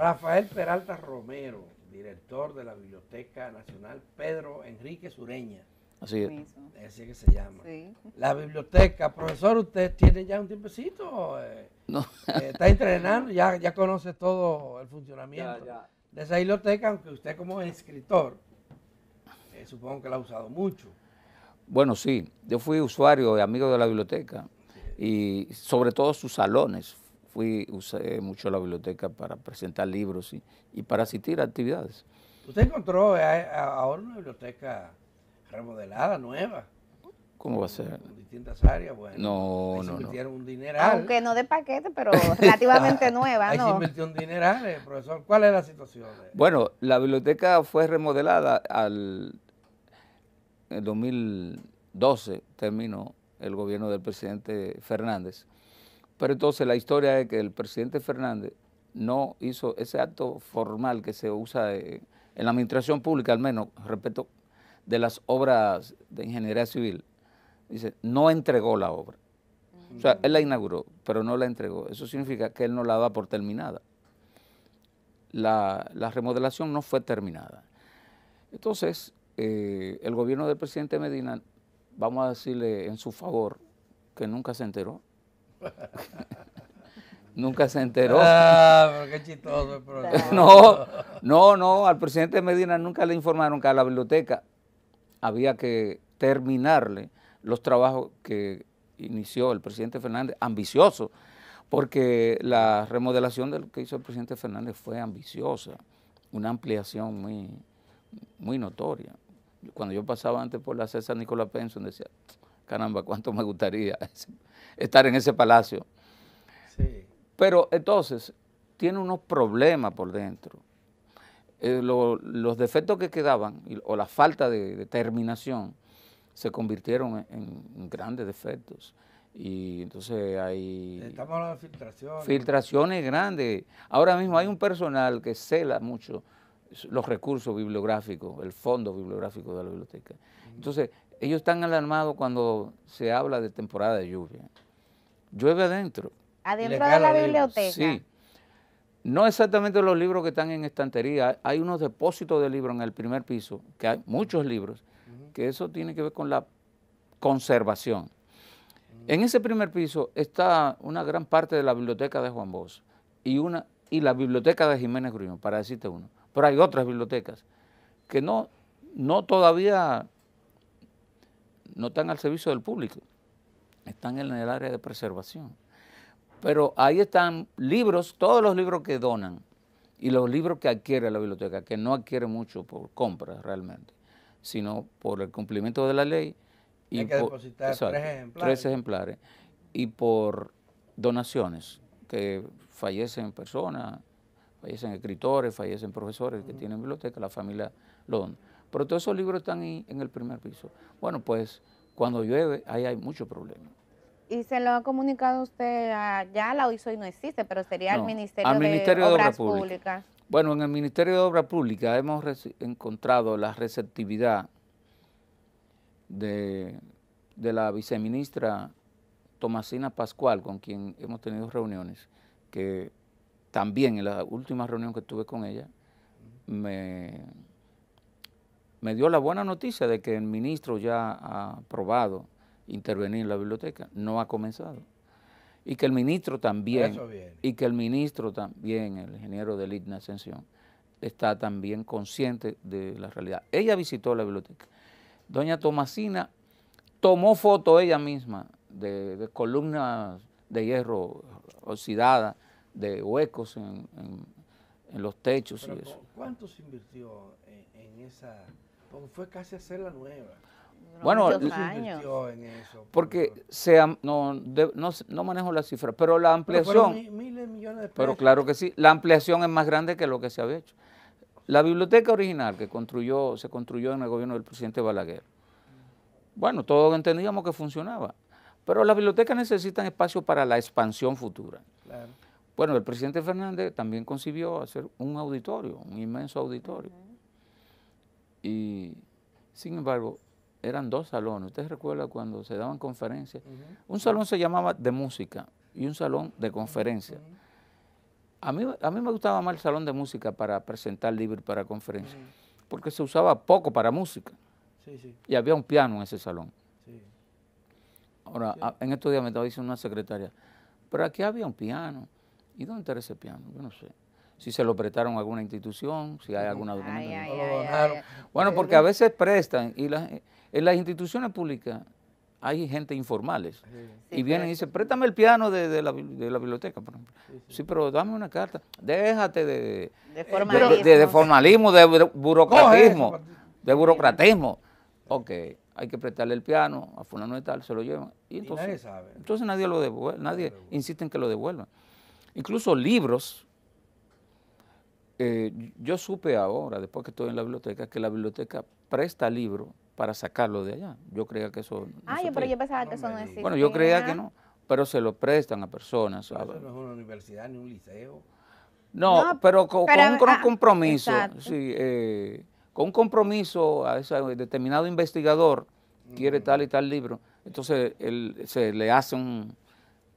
Rafael Peralta Romero, director de la Biblioteca Nacional Pedro Enrique Sureña. Así es. Así es que se llama. La biblioteca. Profesor, usted tiene ya un tiempecito. Eh, no. Eh, está entrenando, ya, ya conoce todo el funcionamiento de esa biblioteca, aunque usted como escritor, eh, supongo que la ha usado mucho. Bueno, sí. Yo fui usuario y amigo de la biblioteca y sobre todo sus salones fui, usé mucho la biblioteca para presentar libros y, y para asistir a actividades. ¿Usted encontró eh, ahora una biblioteca remodelada, nueva? ¿Cómo va a ser? En distintas áreas, bueno. No, no, invirtieron un dineral. Aunque no de paquete, pero relativamente nueva, ¿no? se eh, profesor. ¿Cuál es la situación? Eh? Bueno, la biblioteca fue remodelada al... En 2012 terminó el gobierno del presidente Fernández. Pero entonces la historia es que el presidente Fernández no hizo ese acto formal que se usa eh, en la administración pública, al menos respecto de las obras de ingeniería civil. Dice, no entregó la obra. O sea, él la inauguró, pero no la entregó. Eso significa que él no la da por terminada. La, remodelación no fue terminada. Entonces, eh, el gobierno del presidente Medina, vamos a decirle en su favor, que nunca se enteró Nunca se enteró. Ah, qué chistoso No, no, no, al presidente Medina nunca le informaron que a la biblioteca había que terminarle los trabajos que inició el presidente Fernández, ambicioso, porque la remodelación de lo que hizo el presidente Fernández fue ambiciosa, una ampliación muy, muy notoria. Cuando yo pasaba antes por la César Nicolás Penson decía, Caramba, cuánto me gustaría estar en ese palacio. Sí. Pero entonces, tiene unos problemas por dentro. Eh, los defectos que quedaban o la falta de determinación se convirtieron en, grandes defectos. Y entonces hay... Estamos hablando de filtraciones. Filtraciones grandes. Ahora mismo hay un personal que cela mucho los recursos bibliográficos, el fondo bibliográfico de la biblioteca. Entonces, ellos están alarmados cuando se habla de temporada de lluvia. Llueve adentro. Adentro de la biblioteca. Sí. No exactamente los libros que están en estantería. Hay unos depósitos de libros en el primer piso, que hay muchos libros, que eso tiene que ver con la conservación. En ese primer piso está una gran parte de la biblioteca de Juan Bosch y, una, y la biblioteca de Jiménez Gruñón, para decirte uno. Pero hay otras bibliotecas que no, no todavía no están al servicio del público, están en el área de preservación. Pero ahí están libros, todos los libros que donan y los libros que adquiere la biblioteca, que no adquiere mucho por compra realmente, sino por el cumplimiento de la ley. Y Hay que por, depositar tres ejemplares. Y por donaciones, que fallecen personas, fallecen escritores, fallecen profesores que tienen biblioteca, la familia lo dona. Pero todos esos libros están en, en el primer piso. Bueno, pues cuando llueve, ahí hay mucho problema. ¿Y se lo ha comunicado usted a, ya la y no existe, pero sería al Ministerio, al Ministerio de, Obras, Públicas. Bueno, en el Ministerio de Obras Públicas hemos encontrado la receptividad de la viceministra Tomasina Pascual, con quien hemos tenido reuniones, que también en la última reunión que tuve con ella, me me dio la buena noticia de que el ministro ya ha probado intervenir en la biblioteca, no ha comenzado. Y que el ministro también, y que el ministro también, el ingeniero de Lidna Ascensión, está también consciente de la realidad. Ella visitó la biblioteca. Doña Tomasina tomó foto ella misma de, columnas de hierro oxidada, de huecos en, los techos y eso. ¿Cuánto se invirtió en esa porque fue casi hacer la nueva. bueno, En eso, porque no, manejo las cifras, pero la ampliación. Pero, claro que sí, la ampliación es más grande que lo que se había hecho. La biblioteca original que construyó, se construyó en el gobierno del presidente Balaguer. Bueno, todos entendíamos que funcionaba, pero las bibliotecas necesitan espacio para la expansión futura. Bueno, el presidente Fernández también concibió hacer un auditorio, un inmenso auditorio. Y sin embargo, eran dos salones. Ustedes recuerdan cuando se daban conferencias. Un salón se llamaba de música y un salón de conferencia. a, mí, a mí me gustaba más el salón de música para presentar libros para conferencias, porque se usaba poco para música. Y había un piano en ese salón. Ahora, en estos días me estaba diciendo una secretaria, pero aquí había un piano. ¿Y dónde está ese piano? Yo no sé si se lo prestaron a alguna institución, si hay alguna documentación. bueno, porque a veces prestan y las, en las instituciones públicas hay gente informales y vienen y dicen, préstame el piano de, la, de la, biblioteca, por ejemplo. Sí, pero dame una carta. Déjate de, de formalismo, de, burocratismo, de burocratismo. Ok, hay que prestarle el piano a fulano y tal, se lo llevan. Y entonces, nadie Entonces nadie lo devuelve, nadie insiste en que lo devuelvan. Incluso libros eh, yo supe ahora, después que estoy en la biblioteca, que la biblioteca presta libros para sacarlo de allá. Yo creía que eso... ah, pero yo pensaba que eso no Bueno, yo creía que no, pero se lo prestan a personas. eso no es una universidad ni un liceo. No, pero, con, un ah, compromiso, sí, eh, con un compromiso a ese determinado investigador quiere tal y tal libro, entonces se le hace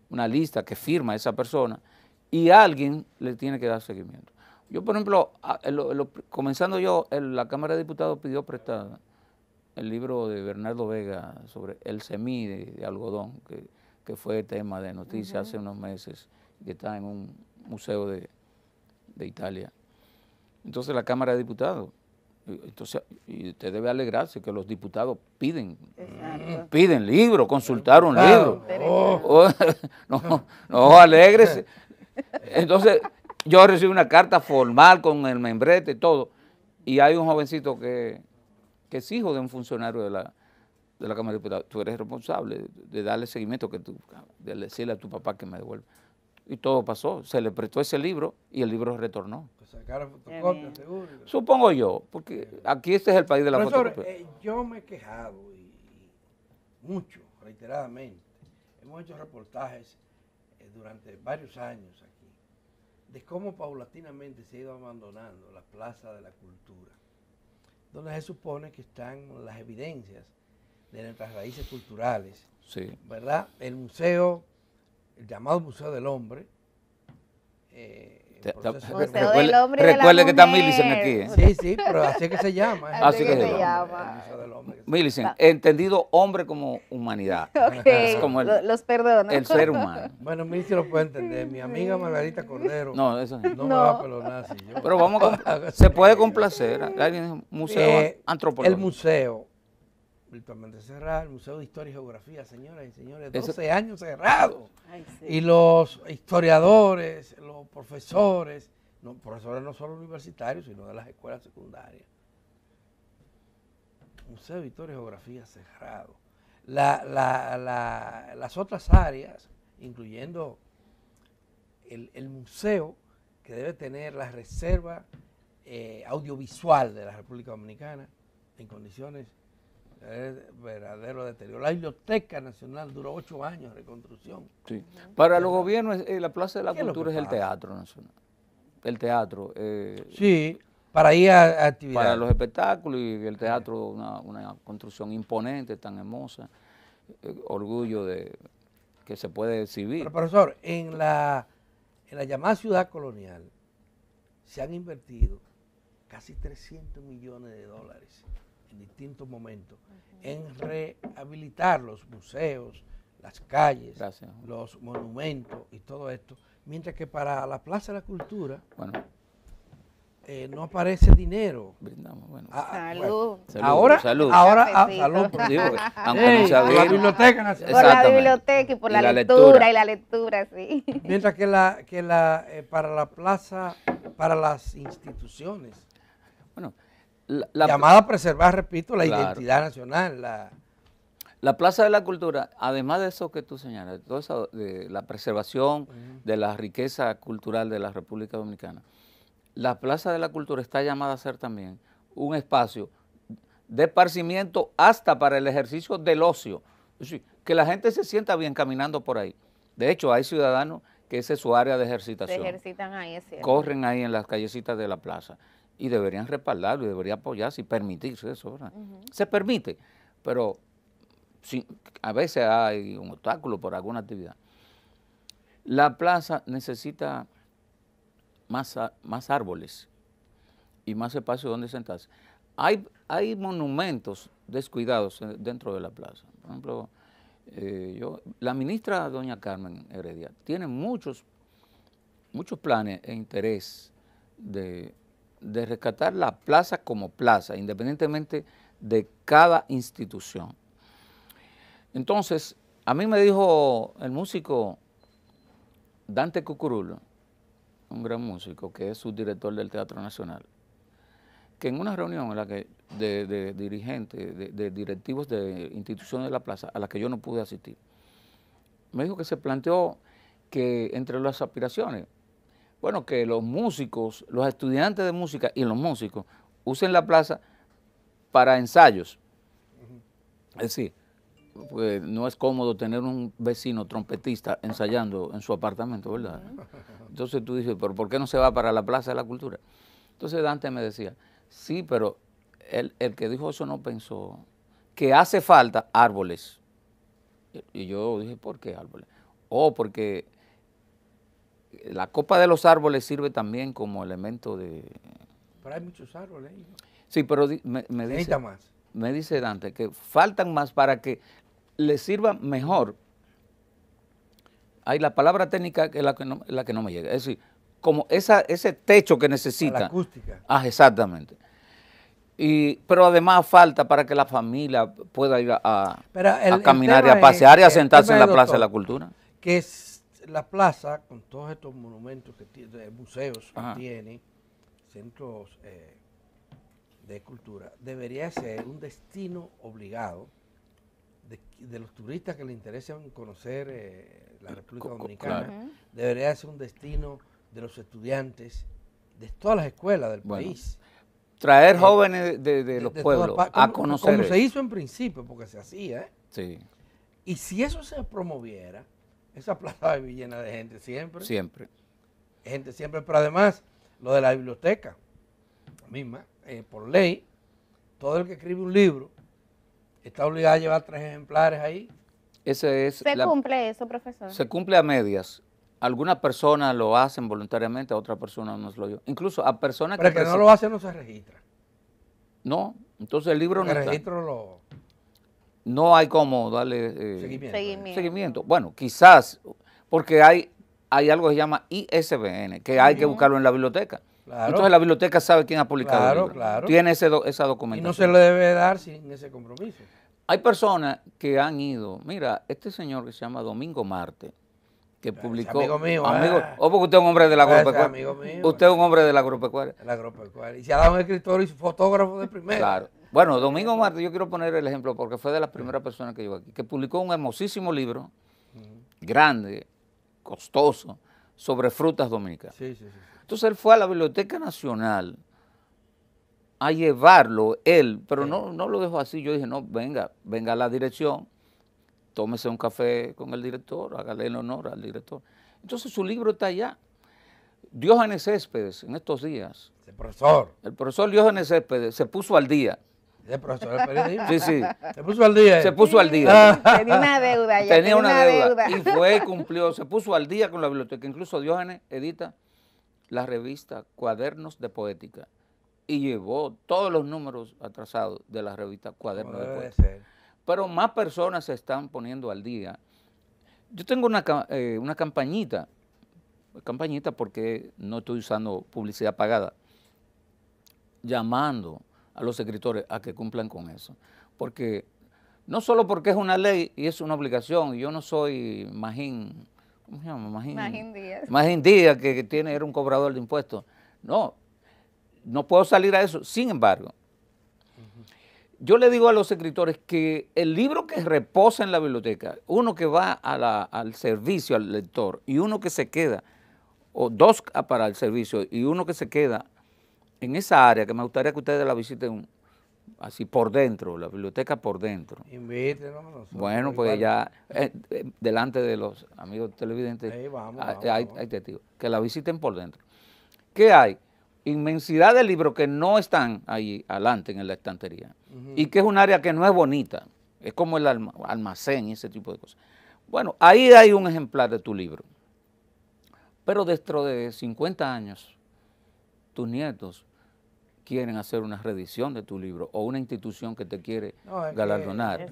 una lista que firma esa persona y alguien le tiene que dar seguimiento. Yo, por ejemplo, comenzando yo, la Cámara de Diputados pidió prestar el libro de Bernardo Vega sobre el semí de, algodón, que, que, fue tema de noticias hace unos meses, que está en un museo de, de Italia. Entonces la Cámara de Diputados, entonces, y usted debe alegrarse que los diputados piden, piden libro, consultaron un libro. Oh. no, no, alégrese. Entonces, yo recibí una carta formal con el membrete y todo, y hay un jovencito que, es hijo de un funcionario de la, de la Cámara de Diputados. Tú eres responsable de darle seguimiento, que tú, de decirle a tu papá que me devuelva. Y todo pasó, se le prestó ese libro y el libro retornó. sacaron seguro. Supongo yo, porque aquí este es el país de la fotocopia. Eh, yo me he quejado mucho, reiteradamente. Hemos hecho reportajes eh, durante varios años aquí de cómo paulatinamente se ha ido abandonando la plaza de la cultura, donde se supone que están las evidencias de nuestras raíces culturales. Sí. ¿Verdad? El museo, el llamado Museo del Hombre, eh, Recuerde, que está Millicent aquí. Sí, sí, pero así que se llama. Así, que, se, llama. Millicent, entendido hombre como humanidad. Okay. como el, los perdono. El ser humano. Bueno, Millicent lo puede entender. Mi amiga Margarita Cordero no, eso no, me va a pelonar. Pero vamos, a, se puede complacer. Alguien museo eh, El museo virtualmente cerrada, el Museo de Historia y Geografía, señoras y señores, 12 años cerrado. Y los historiadores, los profesores, profesores no solo universitarios, sino de las escuelas secundarias. Museo de Historia y Geografía cerrado. las otras áreas, incluyendo el, museo que debe tener la reserva eh, audiovisual de la República Dominicana en condiciones es verdadero deterioro. La Biblioteca Nacional duró ocho años de reconstrucción. Sí. Para los gobiernos, eh, la Plaza de la Cultura es, el Teatro Nacional. El teatro. Eh, sí, para ir a, actividades. Para los espectáculos y el teatro, una, construcción imponente, tan hermosa. Eh, orgullo de que se puede exhibir. Pero, profesor, en la, en la llamada ciudad colonial se han invertido casi 300 millones de dólares en distintos momentos, en rehabilitar los museos, las calles, los monumentos y todo esto, mientras que para la Plaza de la Cultura bueno. Eh, no aparece dinero. Brindamos, bueno. Ah, ah, salud. Ahora, salud. Ah, salud. por la biblioteca Por la biblioteca y por la, lectura, y la lectura, sí. Mientras que la que la eh, para la plaza, para las instituciones. Bueno, la, llamada a preservar, repito, la identidad nacional. La... Plaza de la Cultura, además de eso que tú señalas, todo de la preservación de la riqueza cultural de la República Dominicana, la Plaza de la Cultura está llamada a ser también un espacio de esparcimiento hasta para el ejercicio del ocio. que la gente se sienta bien caminando por ahí. De hecho, hay ciudadanos que ese es su área de ejercitación. Se ejercitan ahí, Corren ahí en las callecitas de la plaza y deberían respaldarlo y deberían apoyarse y permitirse eso. Se permite, pero a veces hay un obstáculo por alguna actividad. La plaza necesita más, más árboles y más espacio donde sentarse. Hay, hay monumentos descuidados eh, dentro de la plaza. Por ejemplo, eh, yo, la ministra doña Carmen Heredia tiene muchos, muchos planes e interés de de rescatar la plaza como plaza, independientemente de cada institución. Entonces, a mí me dijo el músico Dante Cucurulo, un gran músico que es subdirector del Teatro Nacional, que en una reunión de, dirigentes, de, de, directivos de instituciones de la plaza, a la que yo no pude asistir, me dijo que se planteó que entre las aspiraciones bueno, que los músicos, los estudiantes de música y los músicos usen la plaza para ensayos. Es decir, pues no es cómodo tener un vecino trompetista ensayando en su apartamento, ¿verdad? Entonces tú dices, pero ¿por qué no se va para la Plaza de la Cultura? Entonces Dante me decía, sí, pero el, el que dijo eso no pensó que hace falta árboles. Y yo dije, ¿por qué árboles? O oh, porque la copa de los árboles sirve también como elemento de... Pero hay muchos árboles. ahí Sí, pero me, dice, me dice Dante que faltan más para que le sirva mejor. Hay la palabra técnica que es la que no, me llega. Es decir, como esa, ese techo que necesita. La acústica. Ah, exactamente. Y, pero además falta para que la familia pueda ir a, caminar y a pasear y a sentarse en la Plaza de la Cultura. Que es la plaza, con todos estos monumentos, que tiene, museos que tiene, centros eh, de cultura, debería ser un destino obligado de, los turistas que le interesan conocer eh, la República Dominicana. Debería ser un destino de los estudiantes de todas las escuelas del país traer eh, jóvenes de, los pueblos a conocer. Como se hizo en principio, porque se hacía. Y si eso se promoviera, esa plaza vive llena de gente siempre. Siempre. Gente siempre, pero además, lo de la biblioteca misma, eh, por ley, todo el que escribe un libro está obligado a llevar tres ejemplares ahí. Ese es ¿Se cumple eso, profesor? Se cumple a medias. Algunas personas lo hacen voluntariamente, a otras personas no lo yo. Incluso a personas que... Pero que no lo hacen no se registra. No, entonces el libro no el registro lo no hay cómo darle eh, seguimiento. Bueno, quizás, porque hay, hay algo que se llama ISBN, que hay que buscarlo en la biblioteca. Entonces la biblioteca sabe quién ha publicado. Claro, claro. Tiene ese esa documentación. Y no se le debe dar sin ese compromiso. Hay personas que han ido. Mira, este señor que se llama Domingo Marte, que publicó. Amigo mío. Amigo, o oh, porque usted es un hombre de la agropecuaria. Amigo mío, usted es un hombre de la agropecuaria. De la agropecuaria. Y se ha dado un escritor y fotógrafo de primera. Claro. Bueno, Domingo martes, yo quiero poner el ejemplo porque fue de las primeras personas que llegó aquí, que publicó un hermosísimo libro, grande, costoso, sobre frutas dominicanas. Sí, sí, sí. Entonces él fue a la Biblioteca Nacional a llevarlo, él, pero no, no lo dejó así. Yo dije, no, venga, venga a la dirección, tómese un café con el director, hágale el honor al director. Entonces su libro está allá. Diógenes Céspedes, en estos días. El profesor. El profesor Diógenes Céspedes se puso al día. De profesor Sí, sí. Se puso al día. Se puso al día. Ah. Tenía una deuda. Tenía, una, deuda. Y fue, cumplió, se puso al día con la biblioteca. Incluso Diógenes edita la revista Cuadernos de Poética y llevó todos los números atrasados de la revista Cuadernos de Poética. Pero más personas se están poniendo al día. Yo tengo una, eh, una campañita, campañita porque no estoy usando publicidad pagada, llamando a los escritores a que cumplan con eso. Porque, no solo porque es una ley y es una obligación, yo no soy Magín, ¿cómo se llama? Magín, Díaz. Díaz, que, tiene, era un cobrador de impuestos. No, no puedo salir a eso. Sin embargo, yo le digo a los escritores que el libro que reposa en la biblioteca, uno que va al servicio al lector y uno que se queda, o dos para el servicio y uno que se queda en esa área, que me gustaría que ustedes la visiten así por dentro, la biblioteca por dentro. Invítenos. Bueno, pues ya, eh, eh, delante de los amigos televidentes, ahí vamos, vamos, hay, que la visiten por dentro. ¿Qué hay? Inmensidad de libros que no están ahí adelante en la estantería y que es un área que no es bonita, es como el almacén y ese tipo de cosas. Bueno, ahí hay un ejemplar de tu libro, pero dentro de 50 años, tus nietos quieren hacer una redición de tu libro o una institución que te quiere galardonar.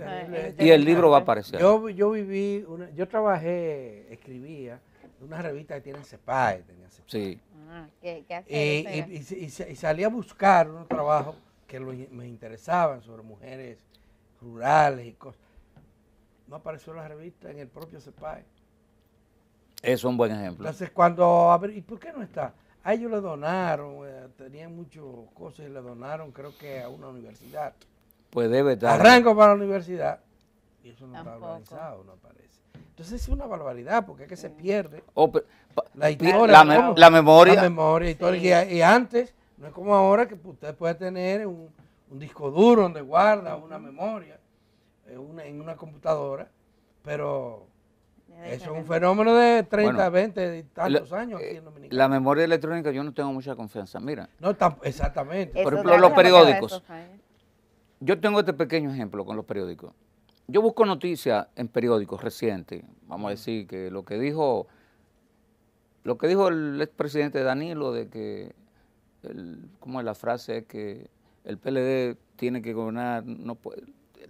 y el libro va a aparecer. Yo, viví, yo trabajé, escribía en una revista que tiene CEPAE, tenía Sí. Ah, eh, y, y, salí a buscar unos trabajos que me interesaban sobre mujeres rurales y cosas. No apareció la revista en el propio Eso Es un buen ejemplo. Entonces, cuando... ¿y por qué no está? A ah, ellos le donaron, tenían muchas cosas y le donaron, creo que a una universidad. Pues debe estar. Arranco para la universidad. Y eso no está organizado, no parece. Entonces es una barbaridad porque es que se mm. pierde oh, la historia. memoria. La memoria Y, antes, no es como ahora que usted puede tener un, disco duro donde guarda una memoria eh, en una computadora, pero eso es un fenómeno de 30, 20 tantos años aquí en Dominicana. La memoria electrónica yo no tengo mucha confianza, mira. No, exactamente. Por ejemplo, los periódicos. yo tengo este pequeño ejemplo con los periódicos. Yo busco noticias en periódicos recientes, vamos a decir que lo que dijo lo que dijo el expresidente Danilo de que, el, ¿cómo es la frase? que el PLD tiene que gobernar, no puede,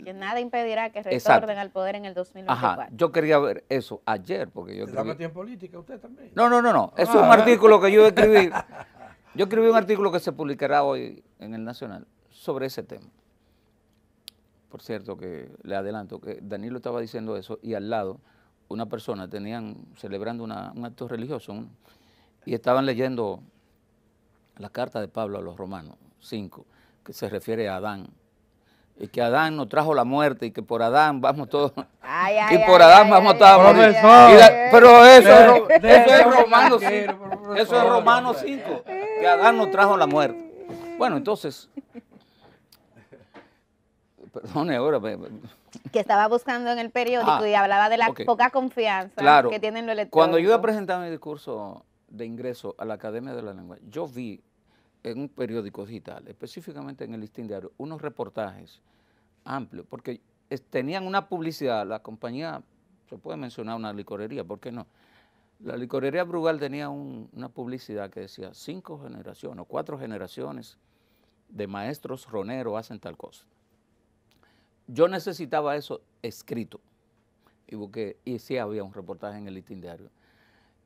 que nada impedirá que retorne al poder en el 2024. Ajá, yo quería ver eso ayer, porque yo... ¿Está en política usted también? No, no, no, no. es un ah. artículo que yo escribí. yo escribí un artículo que se publicará hoy en el Nacional sobre ese tema. Por cierto, que le adelanto que Danilo estaba diciendo eso y al lado una persona, tenían celebrando un acto religioso y estaban leyendo la carta de Pablo a los romanos, 5, que se refiere a Adán y que Adán nos trajo la muerte y que por Adán vamos todos. y por Adán vamos todos pero eso, es Romano 5. Eso es Romano 5. Que Adán nos trajo la muerte. Bueno, entonces. Perdone ahora. que estaba buscando en el periódico ah, y hablaba de la poca confianza que tienen los electores. Cuando yo iba a presentar mi discurso de ingreso a la Academia de la Lengua, yo vi en un periódico digital, específicamente en el listín diario, unos reportajes amplios, porque tenían una publicidad, la compañía, se puede mencionar una licorería, ¿por qué no? La licorería Brugal tenía una publicidad que decía cinco generaciones o cuatro generaciones de maestros roneros hacen tal cosa. Yo necesitaba eso escrito y y sí había un reportaje en el listín diario.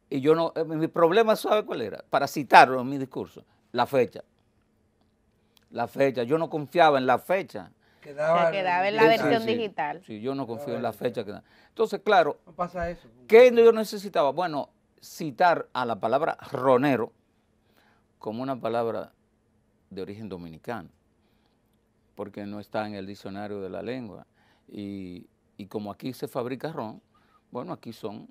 Y yo no, eh, mi problema, ¿sabe cuál era? Para citarlo en mi discurso, la fecha. La fecha, yo no confiaba en la fecha. Quedaba, quedaba en la versión digital. Sí, yo no confío en la fecha. Que... Entonces, claro, pasa pues. ¿qué yo necesitaba? Bueno, citar a la palabra ronero como una palabra de origen dominicano, porque no está en el diccionario de la lengua. Y, y como aquí se fabrica ron, bueno, aquí son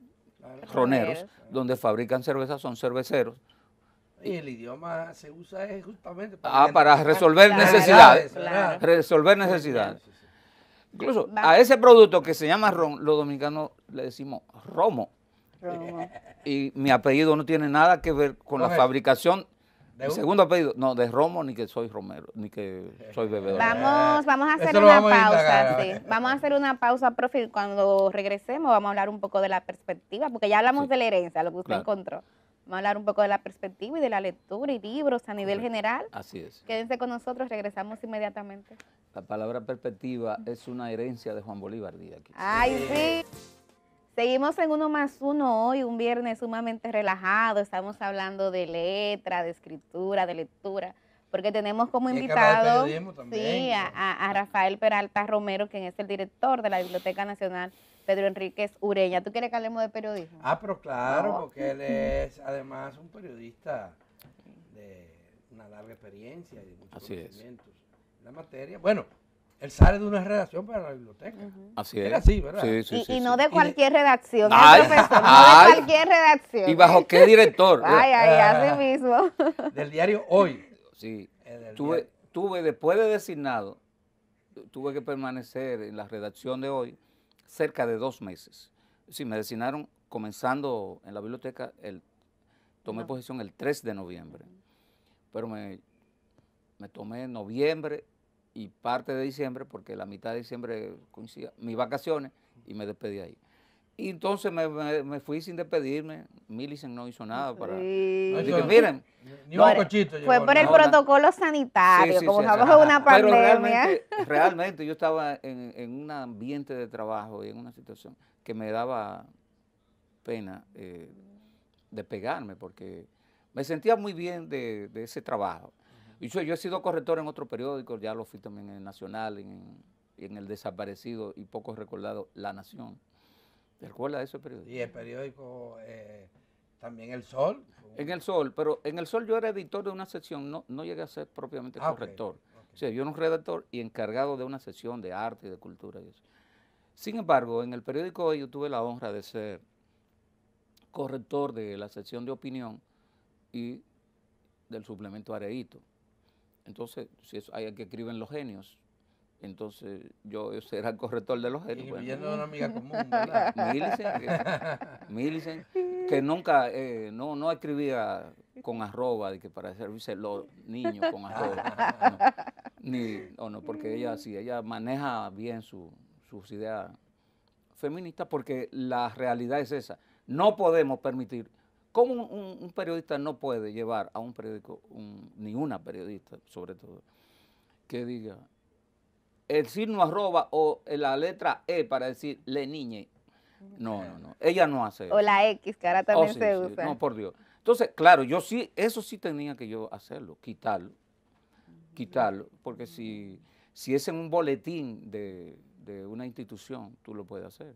roneros, donde fabrican cerveza, son cerveceros. Y el idioma se usa es justamente para, ah, resolver necesidades. Resolver necesidades. Incluso a ese producto que se llama ron, los dominicanos le decimos romo. Y mi apellido no tiene nada que ver con la fabricación mi segundo apellido, no, de Romo ni que soy Romero, ni que soy bebedor. Eh, vamos, vamos a hacer una pausa, Vamos a hacer una pausa, profe, cuando regresemos vamos a hablar un poco de la perspectiva, porque ya hablamos de la herencia, lo que usted encontró. Vamos a hablar un poco de la perspectiva y de la lectura y libros a nivel general. Así es. Quédense con nosotros, regresamos inmediatamente. La palabra perspectiva es una herencia de Juan Bolívar Díaz. ¡Ay, sí! Seguimos en uno más uno hoy, un viernes sumamente relajado. Estamos hablando de letra, de escritura, de lectura, porque tenemos como invitado a, a, Rafael Peralta Romero, quien es el director de la Biblioteca Nacional Pedro Enríquez Ureña. ¿Tú quieres que hablemos de periodismo? Ah, pero claro, porque él es además un periodista de una larga experiencia y de muchos conocimientos en la materia. Bueno, él sale de una redacción para la biblioteca. Así es. así, ¿verdad? Sí, sí, y, sí, y no de cualquier redacción, ¿eh, ay, no de cualquier redacción. ¿Y bajo qué director? ay, ay, ah. así mismo. Del diario Hoy. Sí. Eh, tuve, tuve, después de designado, tuve que permanecer en la redacción de Hoy cerca de dos meses. Sí, me designaron comenzando en la biblioteca, el, tomé posición el 3 de noviembre, pero me, me tomé noviembre y parte de diciembre, porque la mitad de diciembre coincidía mis vacaciones y me despedí ahí. Y entonces me, fui sin despedirme. Millicent no hizo nada para. Así que miren. Fue por el protocolo sanitario, como estamos una pandemia. realmente, yo estaba en, un ambiente de trabajo y en una situación que me daba pena eh, pegarme, porque me sentía muy bien de, ese trabajo. Y yo, he sido corrector en otro periódico, ya lo fui también en el Nacional, en, en el desaparecido y poco recordado La Nación. ¿Te acuerdas de ese periódico? Y el periódico, eh, también El Sol. En El Sol, pero en El Sol yo era editor de una sección, no, no llegué a ser propiamente ah, corrector. O sea, yo era un redactor y encargado de una sección de arte y de cultura y eso. Sin embargo, en el periódico yo tuve la honra de ser corrector de la sección de opinión y del suplemento areíto. Entonces, si hay que escriben los genios, entonces yo, yo era el corrector de los géneros. Y bueno. una amiga común, ¿verdad? Millicent, que, eh, Millicent, que nunca, eh, no, no escribía con arroba, de que para servirse los niños con arroba. no, ni, no, no, porque ella sí, ella maneja bien su, sus ideas feministas porque la realidad es esa. No podemos permitir, como un, periodista no puede llevar a un periódico, ni una periodista sobre todo, que diga, el signo arroba o eh, la letra E para decir le niñe. No, no, no. Ella no hace eso. O la X, que ahora también oh, se usa. No, por Dios. Entonces, claro, yo sí, eso sí tenía que yo hacerlo, quitarlo. Quitarlo. Porque si, si es en un boletín de, de una institución, tú lo puedes hacer.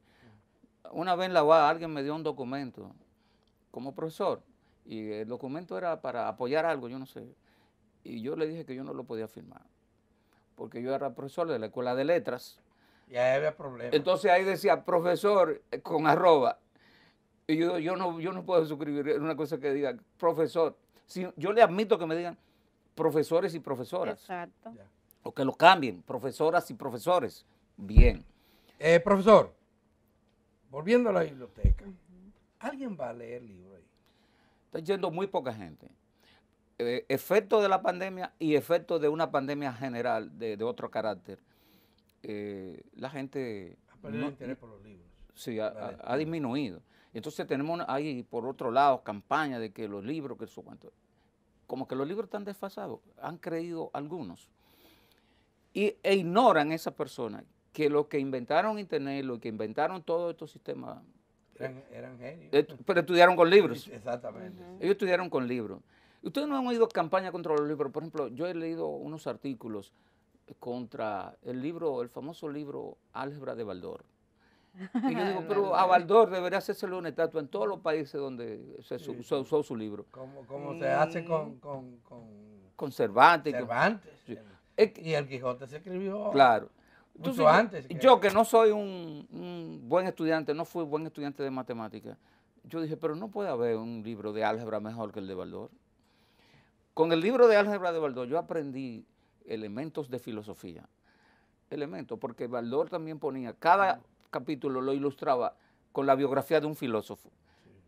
Una vez en la UAD alguien me dio un documento como profesor y el documento era para apoyar algo, yo no sé. Y yo le dije que yo no lo podía firmar porque yo era profesor de la escuela de letras. Y había problemas. Entonces ahí decía profesor eh, con arroba. Y yo, yo, no, yo no puedo suscribir una cosa que diga profesor. Si, yo le admito que me digan profesores y profesoras. Exacto. O que lo cambien, profesoras y profesores. Bien. Eh, profesor, volviendo a la biblioteca, ¿alguien va a leer libros. ahí? Está yendo muy poca gente. Eh, efecto de la pandemia y efecto de una pandemia general de, otro carácter, eh, la gente... Ha perdido por los libros. Sí, ha, disminuido. Entonces tenemos ahí, por otro lado, campaña de que los libros, que eso cuánto... Como que los libros están desfasados, han creído algunos. e ignoran esas personas que los que inventaron Internet, los que inventaron todos estos sistemas... Eran, genios. Eh, pero estudiaron con libros. Exactamente. Ellos estudiaron con libros. Ustedes no han oído campaña contra los libros. Por ejemplo, yo he leído unos artículos contra el libro, el famoso libro Álgebra de Baldor. Y yo digo, pero a Baldor debería hacerse una estatua en todos los países donde se usó, su libro. Como, se hace con, mm. con, Cervantes. y el Quijote se escribió. Claro. Mucho antes. Yo que no soy un, un, buen estudiante, no fui buen estudiante de matemáticas, yo dije, pero no puede haber un libro de álgebra mejor que el de Baldor. Con el libro de Álgebra de Baldor yo aprendí elementos de filosofía, elementos, porque Baldor también ponía, cada capítulo lo ilustraba con la biografía de un filósofo.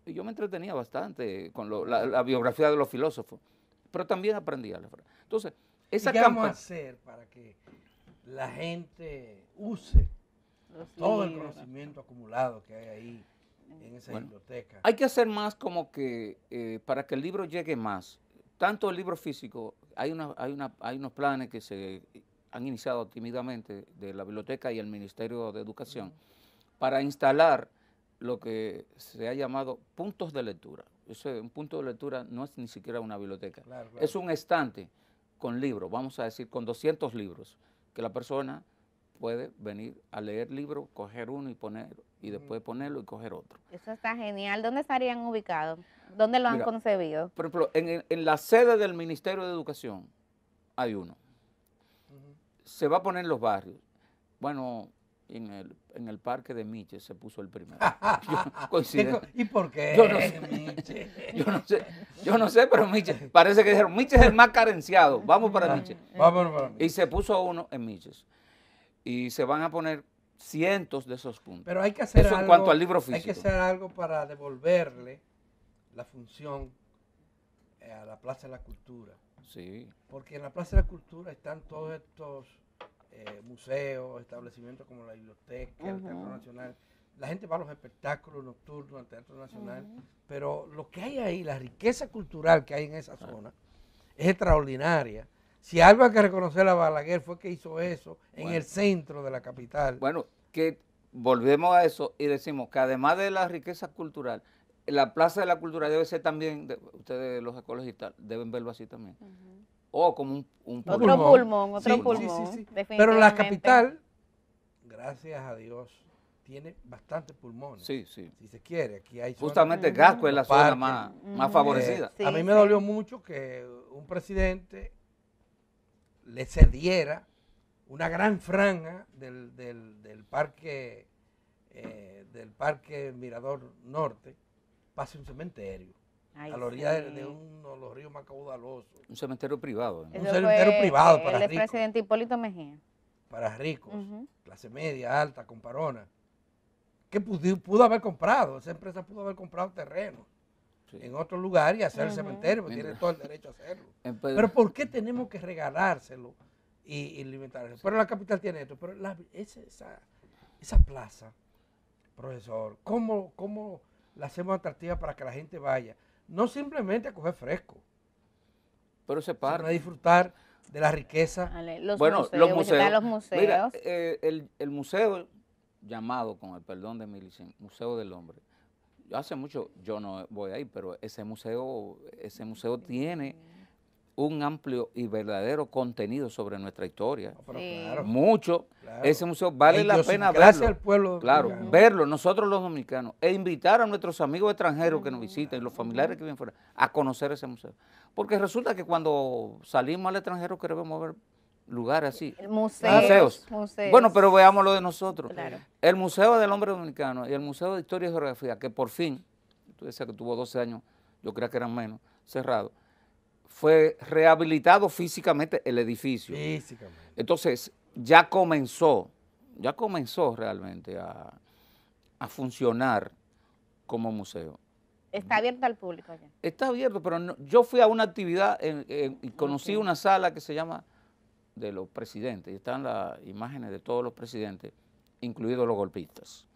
Y yo me entretenía bastante con la, biografía de los filósofos, pero también aprendí álgebra. Entonces, esa qué vamos a hacer para que la gente use todo el conocimiento acumulado que hay ahí en esa biblioteca? Hay que hacer más como que eh, para que el libro llegue más tanto el libro físico, hay, una, hay, una, hay unos planes que se han iniciado tímidamente de la biblioteca y el Ministerio de Educación para instalar lo que se ha llamado puntos de lectura. un punto de lectura no es ni siquiera una biblioteca, es un estante con libros, vamos a decir, con 200 libros, que la persona puede venir a leer libros, coger uno y poner y después ponerlo y coger otro. Eso está genial. ¿Dónde estarían ubicados? ¿Dónde lo han concebido? Por ejemplo, en, la sede del Ministerio de Educación hay uno. Se va a poner en los barrios. Bueno, en el, en el parque de Miches se puso el primero. Yo, ¿Y por qué? Yo no sé. Yo no sé, pero Miche, parece que dijeron, Miche es el más carenciado, vamos para Miche. Y se puso uno en Miches y se van a poner cientos de esos puntos. Pero hay que hacer algo, en cuanto al libro Hay que hacer algo para devolverle la función eh, a la Plaza de la Cultura. Sí. Porque en la Plaza de la Cultura están todos estos eh, museos, establecimientos como la biblioteca, el Teatro Nacional. La gente va a los espectáculos nocturnos, al Teatro Nacional. Pero lo que hay ahí, la riqueza cultural que hay en esa zona, es extraordinaria. Si algo hay que reconocer a Balaguer fue que hizo eso en el centro de la capital. Bueno, que volvemos a eso y decimos que además de la riqueza cultural, la Plaza de la Cultura debe ser también, ustedes los ecologistas deben verlo así también, o como un, pulmón. Otro pulmón, otro pulmón, Pero la capital, gracias a Dios, tiene bastantes pulmones. Sí, sí. Si se quiere, aquí hay... Justamente Gasco es la zona más, más favorecida. Eh, a mí me dolió mucho que un presidente le cediera una gran franja del, del, del parque eh, del parque Mirador Norte pase un cementerio a la orilla de, uno de los ríos más caudalosos. Un cementerio privado. Un cementerio privado para el ricos. presidente Hipólito Mejía. Para ricos, clase media, alta, con parona. Que pudo, pudo haber comprado, esa empresa pudo haber comprado terreno en otro lugar y hacer el cementerio, porque tiene todo el derecho a hacerlo. Eh, pues, pero ¿por qué tenemos eh, que regalárselo y, alimentar Pero la capital tiene esto, pero esa, esa, plaza, profesor, ¿cómo, ¿cómo la hacemos atractiva para que la gente vaya? No simplemente a coger fresco, pero se para. Sino a disfrutar de la riqueza. los bueno, los museos. Eh, el, museo llamado, con el perdón de mi Museo del Hombre, hace mucho yo no voy ahí, pero ese museo, ese museo tiene un amplio y verdadero contenido sobre nuestra historia. Ah, mucho. Ese museo vale e la pena verlo. Al pueblo claro, verlo nosotros los dominicanos e invitar a nuestros amigos extranjeros que nos visiten, los familiares que vienen fuera a conocer ese museo. Porque resulta que cuando salimos al extranjero queremos ver lugar así. Ah, museos, Bueno, pero veamos de nosotros. El Museo del Hombre Dominicano y el Museo de Historia y Geografía, que por fin, tú decías que tuvo 12 años, yo creía que eran menos, cerrado, fue rehabilitado físicamente el edificio. Físicamente. Entonces, ya comenzó, ya comenzó realmente a, funcionar como museo. Está abierto al público ya. Está abierto, pero yo fui a una actividad y conocí una sala que se llama de los presidentes, y están las imágenes de todos los presidentes, incluidos los golpistas.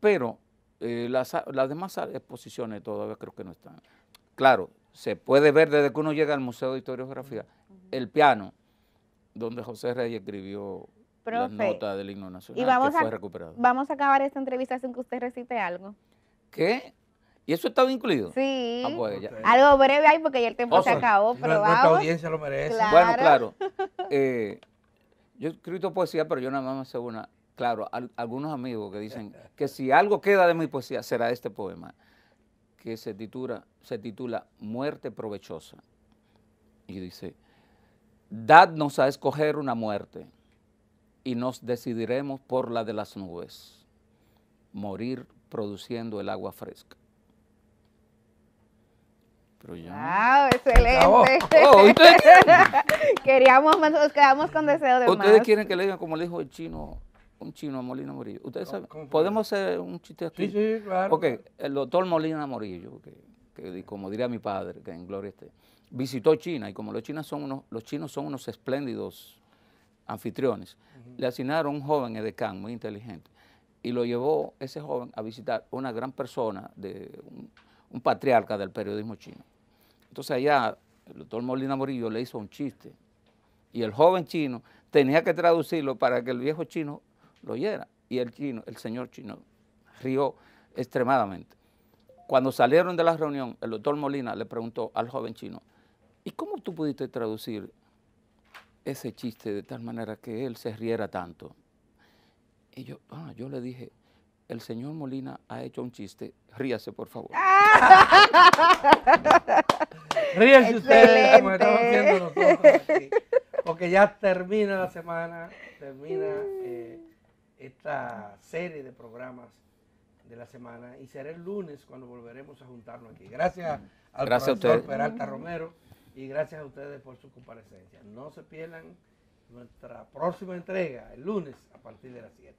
Pero eh, las, demás exposiciones todavía creo que no están. Claro, se puede ver desde que uno llega al Museo de Historiografía el piano donde José Reyes escribió la nota del himno nacional y vamos que fue a, recuperado. Vamos a acabar esta entrevista sin que usted recite algo. ¿Qué? ¿Y eso estaba incluido? Sí. Ah, pues, algo breve ahí porque ya el tiempo se oh, acabó, pero nuestra audiencia lo merece. Bueno, claro. Eh, yo he escrito poesía, pero yo nada más me sé una. Claro, algunos amigos que dicen que si algo queda de mi poesía será este poema, que se titula, se titula Muerte Provechosa. Y dice, dadnos a escoger una muerte y nos decidiremos por la de las nubes, morir produciendo el agua fresca. Ah, ¡Excelente! Oh, Queríamos nos quedamos con deseo de ¿Ustedes quieren que le digan como le dijo el chino, un chino a Molina Morillo? ¿Ustedes saben? ¿Podemos hacer un chiste aquí? Sí, sí, claro. el doctor Molina Morillo, que, como diría mi padre, que en gloria esté, visitó China y como los chinos son unos, los chinos son unos espléndidos anfitriones, le asignaron un joven edecán muy inteligente y lo llevó ese joven a visitar una gran persona, de un patriarca del periodismo chino. Entonces allá el doctor Molina Morillo le hizo un chiste y el joven chino tenía que traducirlo para que el viejo chino lo oyera. Y el chino, el señor chino, rió extremadamente. Cuando salieron de la reunión, el doctor Molina le preguntó al joven chino, ¿y cómo tú pudiste traducir ese chiste de tal manera que él se riera tanto? Y yo, ah, yo le dije, el señor Molina ha hecho un chiste, ríase por favor. Ríase ustedes como haciendo porque ya termina la semana, termina eh, esta serie de programas de la semana y será el lunes cuando volveremos a juntarnos aquí. Gracias mm. al profesor Peralta Romero y gracias a ustedes por su comparecencia. No se pierdan nuestra próxima entrega el lunes a partir de las 7.